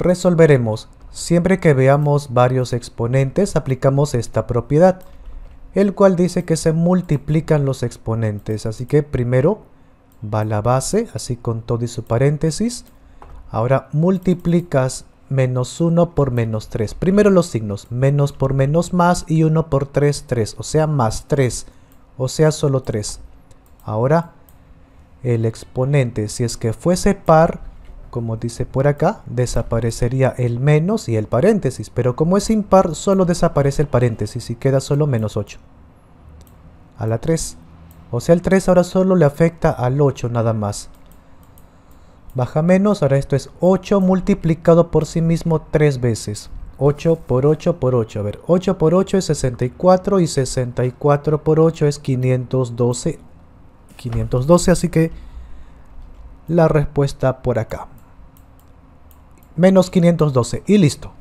Resolveremos. Siempre que veamos varios exponentes aplicamos esta propiedad, el cual dice que se multiplican los exponentes. Así que primero va la base, así con todo y su paréntesis. Ahora multiplicas menos 1 por menos 3. Primero los signos, menos por menos más y 1 por 3, 3, o sea más 3, o sea solo 3. Ahora el exponente, si es que fuese par, como dice por acá, desaparecería el menos y el paréntesis, pero como es impar, solo desaparece el paréntesis y queda solo menos 8. A la 3. O sea, el 3 ahora solo le afecta al 8 nada más. Baja menos, ahora esto es 8 multiplicado por sí mismo 3 veces. 8 por 8 por 8. A ver, 8 por 8 es 64 y 64 por 8 es 512. 512, así que la respuesta por acá menos 512 y listo.